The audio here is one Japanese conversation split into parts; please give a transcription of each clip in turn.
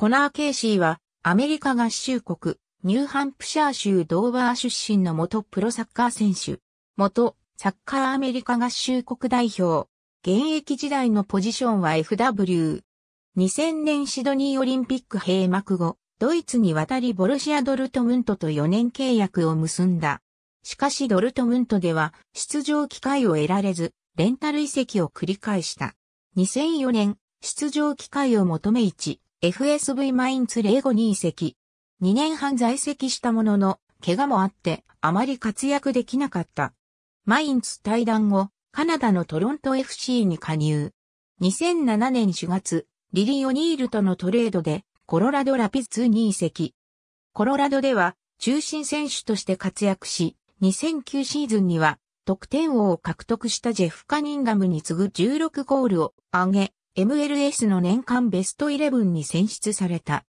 コナー・ケイシーは、アメリカ合衆国、ニューハンプシャー州ドーバー出身の元プロサッカー選手。元、サッカーアメリカ合衆国代表。現役時代のポジションは FW。2000年シドニーオリンピック閉幕後、ドイツに渡りボルシア・ドルトムントと4年契約を結んだ。しかしドルトムントでは出場機会を得られず、レンタル移籍を繰り返した。2004年、出場機会を求め1、FSV マインツ052に移籍。2年半在籍したものの、怪我もあって、あまり活躍できなかった。マインツ退団後、カナダのトロント FC に加入。2007年4月、リリー・オニールとのトレードで、コロラドラピッツに移籍。コロラドでは、中心選手として活躍し、2009シーズンには、得点王を獲得したジェフ・カニンガムに次ぐ16ゴールを挙げ、MLS の年間ベストイレブンに選出された。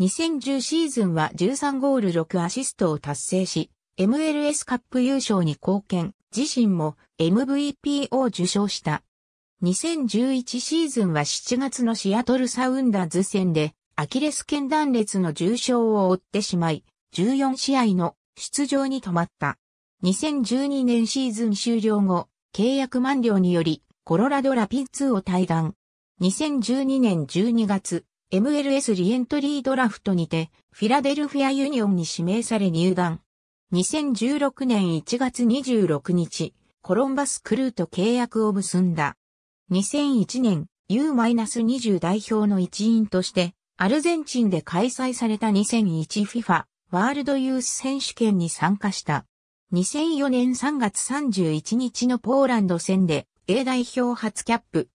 2010シーズンは13ゴール6アシストを達成し、MLS カップ優勝に貢献、自身も MVP を受賞した。2011シーズンは7月のシアトルサウンダーズ戦で、アキレス腱断裂の重傷を負ってしまい、14試合の出場に止まった。2012年シーズン終了後、契約満了により、コロラドラピン2を退団。2012年12月、MLS リエントリードラフトにて、フィラデルフィアユニオンに指名され入団。2016年1月26日、コロンバスクルーと契約を結んだ。2001年、U-20 代表の一員として、アルゼンチンで開催された 2001FIFA ワールドユース選手権に参加した。2004年3月31日のポーランド戦で A 代表初キャップ、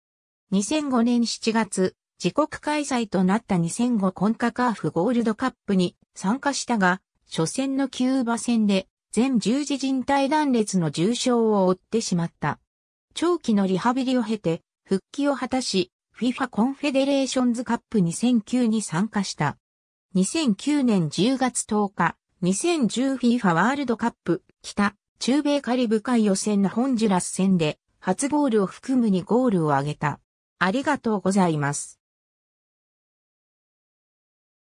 2005年7月、自国開催となった2005コンカカーフゴールドカップに参加したが、初戦のキューバ戦で全十字人体断裂の重傷を負ってしまった。長期のリハビリを経て復帰を果たし、FIFA コンフェデレーションズカップ2009に参加した。2009年10月10日、2010FIFA ワールドカップ北中米カリブ海予選のホンジュラス戦で初ゴールを含むにゴールを挙げた。ありがとうございます。